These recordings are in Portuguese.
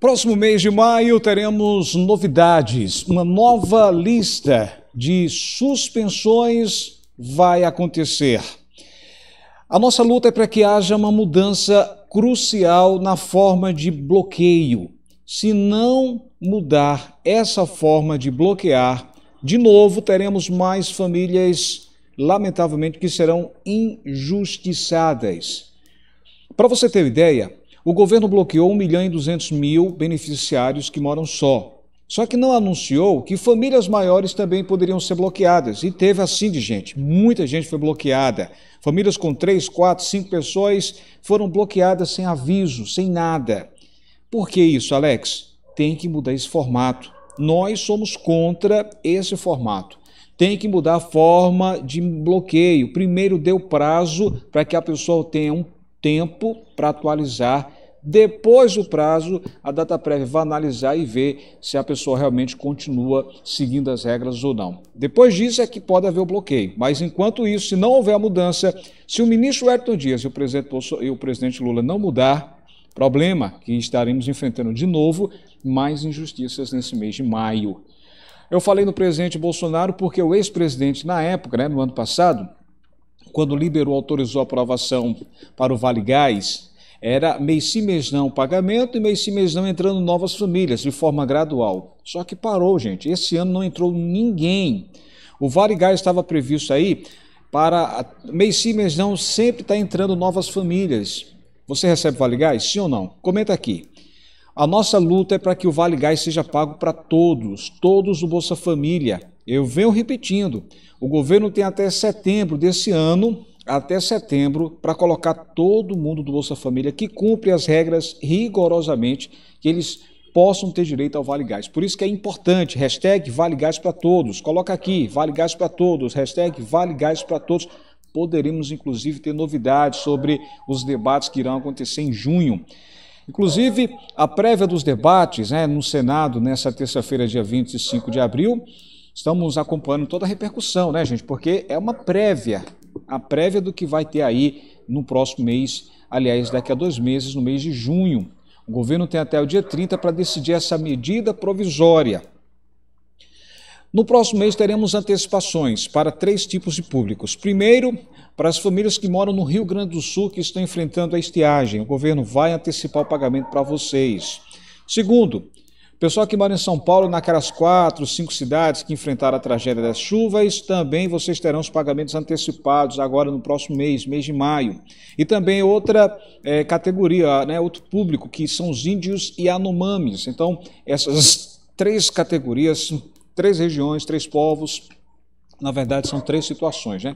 Próximo mês de maio teremos novidades. Uma nova lista de suspensões vai acontecer. A nossa luta é para que haja uma mudança crucial na forma de bloqueio. Se não mudar essa forma de bloquear, de novo teremos mais famílias, lamentavelmente, que serão injustiçadas. Para você ter ideia, o governo bloqueou 1 milhão e 200 mil beneficiários que moram só. Só que não anunciou que famílias maiores também poderiam ser bloqueadas. E teve assim de gente. Muita gente foi bloqueada. Famílias com 3, 4, 5 pessoas foram bloqueadas sem aviso, sem nada. Por que isso, Alex? Tem que mudar esse formato. Nós somos contra esse formato tem que mudar a forma de bloqueio. Primeiro deu prazo para que a pessoa tenha um tempo para atualizar depois do prazo, a data prévia vai analisar e ver se a pessoa realmente continua seguindo as regras ou não. Depois disso é que pode haver o bloqueio. Mas enquanto isso, se não houver a mudança, se o ministro Ayrton Dias e o presidente, e o presidente Lula não mudar, problema que estaremos enfrentando de novo mais injustiças nesse mês de maio. Eu falei no presidente Bolsonaro porque o ex-presidente, na época, né, no ano passado, quando liberou, autorizou a aprovação para o Vale Gás, era mês sim, mês não pagamento e mês sim, mês não entrando novas famílias de forma gradual. Só que parou, gente. Esse ano não entrou ninguém. O Vale Gás estava previsto aí para mês sim, mês não sempre está entrando novas famílias. Você recebe Vale Gás? Sim ou não? Comenta aqui. A nossa luta é para que o Vale Gás seja pago para todos, todos do Bolsa Família. Eu venho repetindo, o governo tem até setembro desse ano até setembro para colocar todo mundo do Bolsa Família que cumpre as regras rigorosamente, que eles possam ter direito ao Vale Gás. Por isso que é importante, hashtag Vale Gás para todos. Coloca aqui, Vale Gás para todos, hashtag Vale Gás para todos. Poderemos, inclusive, ter novidades sobre os debates que irão acontecer em junho. Inclusive, a prévia dos debates né, no Senado, nessa terça-feira, dia 25 de abril, estamos acompanhando toda a repercussão, né, gente? Porque é uma prévia, a prévia do que vai ter aí no próximo mês, aliás, daqui a dois meses, no mês de junho. O governo tem até o dia 30 para decidir essa medida provisória. No próximo mês teremos antecipações para três tipos de públicos. Primeiro, para as famílias que moram no Rio Grande do Sul que estão enfrentando a estiagem, o governo vai antecipar o pagamento para vocês. Segundo, Pessoal que mora em São Paulo, naquelas quatro, cinco cidades que enfrentaram a tragédia das chuvas, também vocês terão os pagamentos antecipados agora no próximo mês, mês de maio. E também outra é, categoria, né, outro público, que são os índios e anomamis. Então, essas três categorias, três regiões, três povos, na verdade, são três situações, né?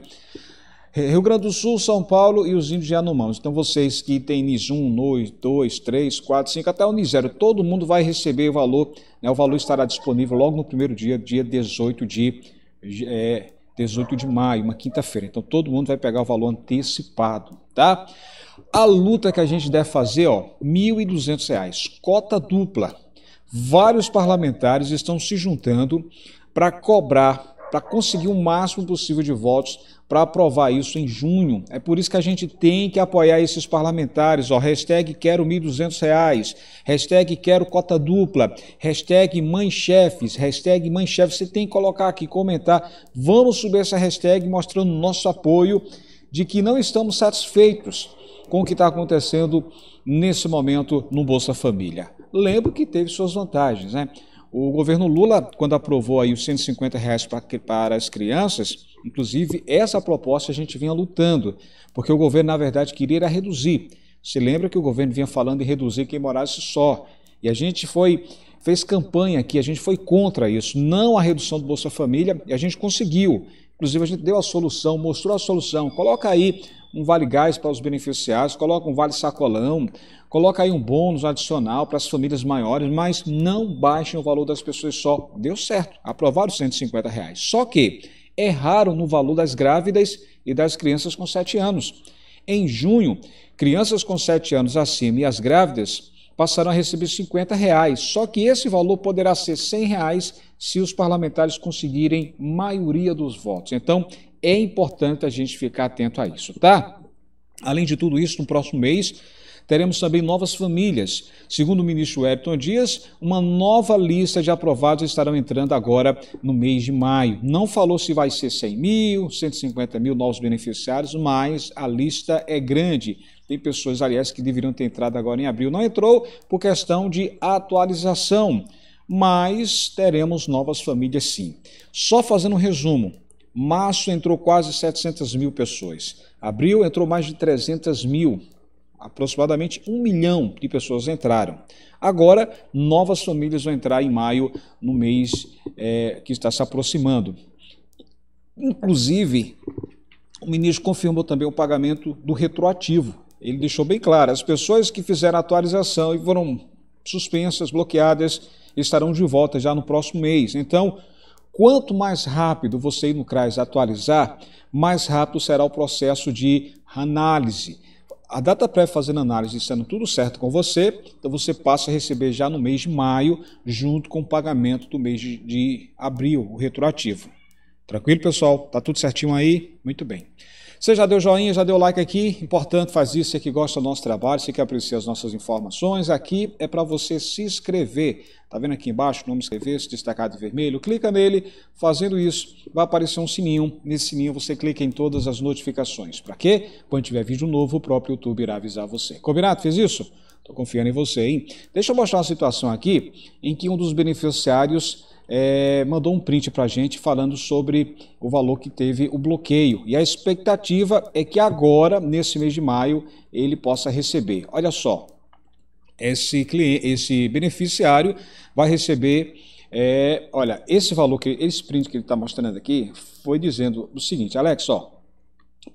Rio Grande do Sul, São Paulo e os índios Yanomamis. Então, vocês que têm NIS 1, 2, 3, 4, 5, até o NIS 0, todo mundo vai receber o valor. Né? O valor estará disponível logo no primeiro dia, dia 18 de, é, 18 de maio, uma quinta-feira. Então, todo mundo vai pegar o valor antecipado, tá? A luta que a gente deve fazer, ó, R$ 1.200, cota dupla. Vários parlamentares estão se juntando para cobrar, para conseguir o máximo possível de votos para aprovar isso em junho. É por isso que a gente tem que apoiar esses parlamentares. Ó, hashtag quero R$ 1.200, hashtag quero cota dupla, hashtag mãe chefes, hashtag mãe chefes. Você tem que colocar aqui, comentar. Vamos subir essa hashtag mostrando nosso apoio de que não estamos satisfeitos com o que está acontecendo nesse momento no Bolsa Família. Lembro que teve suas vantagens, né? O governo Lula, quando aprovou aí os 150 reais para as crianças, Inclusive, essa proposta a gente vinha lutando, porque o governo, na verdade, queria reduzir. Se lembra que o governo vinha falando em reduzir quem morasse só. E a gente foi fez campanha aqui, a gente foi contra isso, não a redução do Bolsa Família, e a gente conseguiu. Inclusive, a gente deu a solução, mostrou a solução. Coloca aí um vale gás para os beneficiários, coloca um vale sacolão, coloca aí um bônus adicional para as famílias maiores, mas não baixem o valor das pessoas só. Deu certo, aprovaram os 150 reais. Só que erraram no valor das grávidas e das crianças com 7 anos. Em junho, crianças com 7 anos acima e as grávidas passarão a receber 50 reais, só que esse valor poderá ser 100 reais se os parlamentares conseguirem maioria dos votos. Então, é importante a gente ficar atento a isso, tá? Além de tudo isso, no próximo mês, Teremos também novas famílias. Segundo o ministro Wellington Dias, uma nova lista de aprovados estarão entrando agora no mês de maio. Não falou se vai ser 100 mil, 150 mil novos beneficiários, mas a lista é grande. Tem pessoas, aliás, que deveriam ter entrado agora em abril. Não entrou por questão de atualização, mas teremos novas famílias sim. Só fazendo um resumo: março entrou quase 700 mil pessoas, abril entrou mais de 300 mil, aproximadamente um milhão de pessoas entraram. Agora, novas famílias vão entrar em maio, no mês é, que está se aproximando. Inclusive, o ministro confirmou também o pagamento do retroativo. Ele deixou bem claro: as pessoas que fizeram atualização e foram suspensas, bloqueadas, estarão de volta já no próximo mês. Então, quanto mais rápido você ir no CRAS atualizar, mais rápido será o processo de análise a data prévia fazendo análise estando tudo certo com você, então você passa a receber já no mês de maio, junto com o pagamento do mês de, de abril, o retroativo. Tranquilo, pessoal? Tá tudo certinho aí? Muito bem. Você já deu joinha, já deu like aqui? Importante, faz isso. Você que gosta do nosso trabalho, você que aprecia as nossas informações, aqui é para você se inscrever. Tá vendo aqui embaixo o nome inscrever, se destacar de vermelho? Clica nele. Fazendo isso, vai aparecer um sininho. Nesse sininho você clica em todas as notificações. Para quê? Quando tiver vídeo novo, o próprio YouTube irá avisar você. Combinado? Fez isso? Estou confiando em você, hein? Deixa eu mostrar uma situação aqui em que um dos beneficiários é, mandou um print para a gente falando sobre o valor que teve o bloqueio. E a expectativa é que agora, nesse mês de maio, ele possa receber. Olha só, esse, cliente, esse beneficiário vai receber. É, olha, esse valor, que, esse print que ele está mostrando aqui, foi dizendo o seguinte, Alex, ó,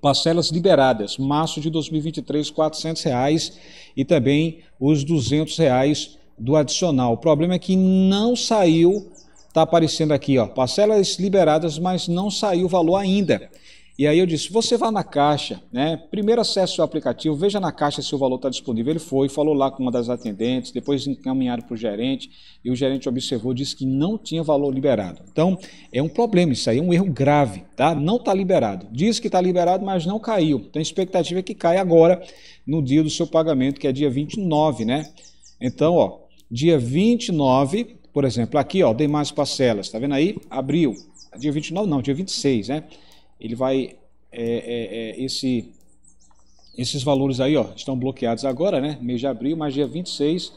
parcelas liberadas, março de 2023, R$ 400 reais, e também os R$ 200 reais do adicional. O problema é que não saiu Está aparecendo aqui, ó, parcelas liberadas, mas não saiu o valor ainda. E aí eu disse, você vá na caixa, né? Primeiro acesse o aplicativo, veja na caixa se o valor está disponível. Ele foi, falou lá com uma das atendentes, depois encaminharam para o gerente e o gerente observou, disse que não tinha valor liberado. Então é um problema, isso aí é um erro grave, tá? Não está liberado. Diz que está liberado, mas não caiu. Então a expectativa é que caia agora no dia do seu pagamento, que é dia 29, né? Então, ó, dia 29 por exemplo, aqui, ó, dei mais parcelas, tá vendo aí? Abril, dia 29, não, dia 26, né? Ele vai, é, é, é, esse, esses valores aí, ó, estão bloqueados agora, né? Mês de abril, mas dia 26,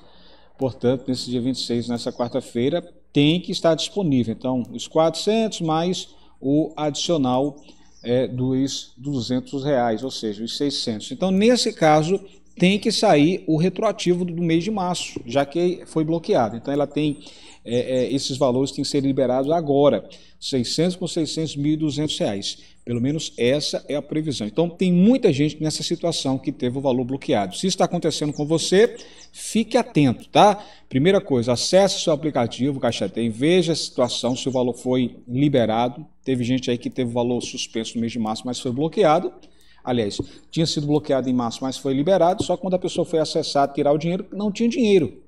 portanto, nesse dia 26, nessa quarta-feira, tem que estar disponível. Então, os 400 mais o adicional é, dos 200 reais, ou seja, os 600. Então, nesse caso, tem que sair o retroativo do mês de março, já que foi bloqueado. Então ela tem é, é, esses valores têm que ser liberados agora, 600 com 600, 1.200 reais. Pelo menos essa é a previsão. Então tem muita gente nessa situação que teve o valor bloqueado. Se está acontecendo com você, fique atento, tá? Primeira coisa, acesse seu aplicativo Caixa Tem, veja a situação, se o valor foi liberado. Teve gente aí que teve o valor suspenso no mês de março, mas foi bloqueado Aliás, tinha sido bloqueado em março, mas foi liberado, só quando a pessoa foi acessar, tirar o dinheiro, não tinha dinheiro.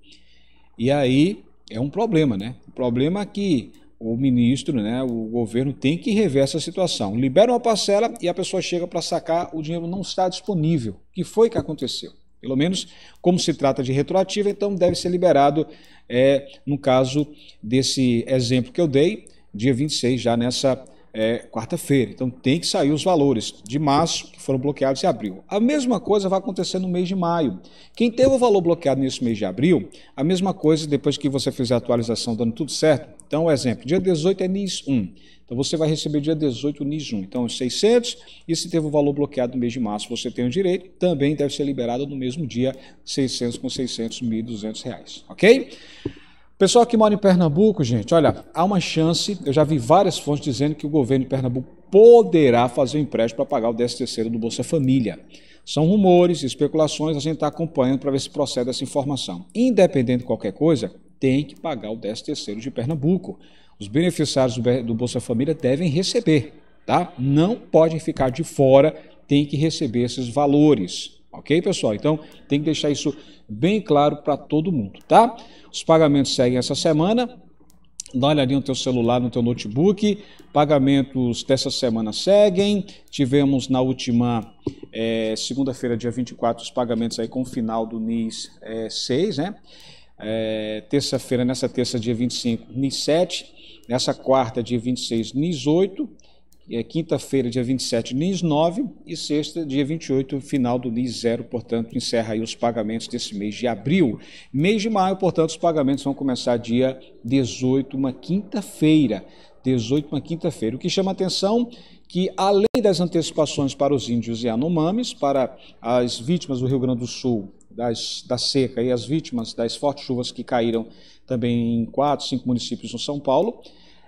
E aí é um problema, né? O problema é que o ministro, né, o governo tem que rever essa situação. Libera uma parcela e a pessoa chega para sacar, o dinheiro não está disponível. O que foi que aconteceu? Pelo menos, como se trata de retroativa, então deve ser liberado, é, no caso desse exemplo que eu dei, dia 26, já nessa é, quarta-feira. Então tem que sair os valores de março, que foram bloqueados em abril. A mesma coisa vai acontecer no mês de maio. Quem teve o valor bloqueado nesse mês de abril, a mesma coisa depois que você fizer a atualização dando tudo certo. Então, exemplo, dia 18 é NIS 1. Então você vai receber dia 18 o NIS 1. Então, 600, e se teve o valor bloqueado no mês de março, você tem o direito, também deve ser liberado no mesmo dia, 600 com 600, 1.200 reais. Ok? Pessoal que mora em Pernambuco, gente, olha, há uma chance, eu já vi várias fontes dizendo que o governo de Pernambuco poderá fazer um empréstimo para pagar o 13 do Bolsa Família. São rumores, especulações, a gente está acompanhando para ver se procede essa informação. Independente de qualquer coisa, tem que pagar o 13 de Pernambuco. Os beneficiários do Bolsa Família devem receber, tá? Não podem ficar de fora, tem que receber esses valores. Ok, pessoal? Então tem que deixar isso bem claro para todo mundo, tá? Os pagamentos seguem essa semana. Dá uma olhadinha no teu celular, no teu notebook. Pagamentos dessa semana seguem. Tivemos na última é, segunda-feira, dia 24, os pagamentos aí com o final do NIS é, 6, né? É, terça-feira, nessa terça, dia 25, NIS 7. Nessa quarta, dia 26, NIS 8 é, quinta-feira, dia 27, NIS 9 e sexta, dia 28, final do NIS 0, portanto, encerra aí os pagamentos desse mês de abril. Mês de maio, portanto, os pagamentos vão começar dia 18, uma quinta-feira. 18, uma quinta-feira. O que chama atenção que, além das antecipações para os índios e anomames, para as vítimas do Rio Grande do Sul das, da seca e as vítimas das fortes chuvas que caíram também em quatro, cinco municípios no São Paulo,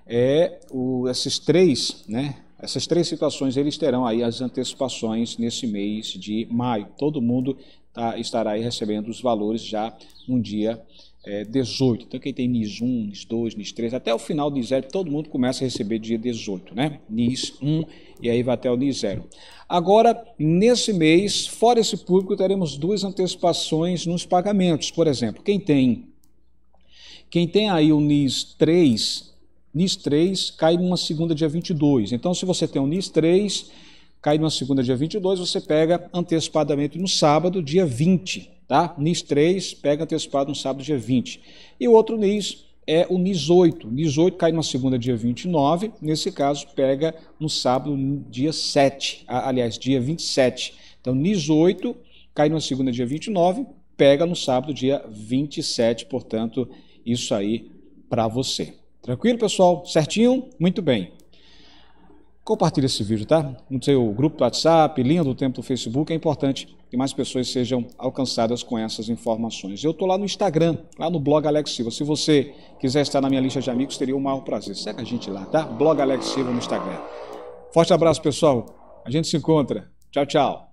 é o, esses três, né, essas três situações eles terão aí as antecipações nesse mês de maio. Todo mundo tá, estará aí recebendo os valores já no dia é, 18. Então quem tem NIS 1, NIS 2, NIS 3, até o final de zero 0, todo mundo começa a receber dia 18, né? NIS 1 e aí vai até o NIS 0. Agora, nesse mês, fora esse público, teremos duas antecipações nos pagamentos. Por exemplo, quem tem quem tem aí o NIS 3 NIS 3 cai numa segunda dia 22. Então, se você tem um NIS 3, cai numa segunda dia 22, você pega antecipadamente no sábado, dia 20. Tá? NIS 3 pega antecipado no sábado, dia 20. E o outro NIS é o NIS 8. NIS 8 cai numa segunda, dia 29. Nesse caso, pega no sábado, dia 7. Aliás, dia 27. Então, NIS 8 cai numa segunda, dia 29. Pega no sábado, dia 27. Portanto, isso aí para você. Tranquilo, pessoal? Certinho? Muito bem. Compartilhe esse vídeo, tá? No seu grupo do WhatsApp, linha do tempo do Facebook, é importante que mais pessoas sejam alcançadas com essas informações. Eu estou lá no Instagram, lá no blog Alex Silva. Se você quiser estar na minha lista de amigos, teria o maior prazer. Segue a gente lá, tá? Blog Alex Silva no Instagram. Forte abraço, pessoal. A gente se encontra. Tchau, tchau.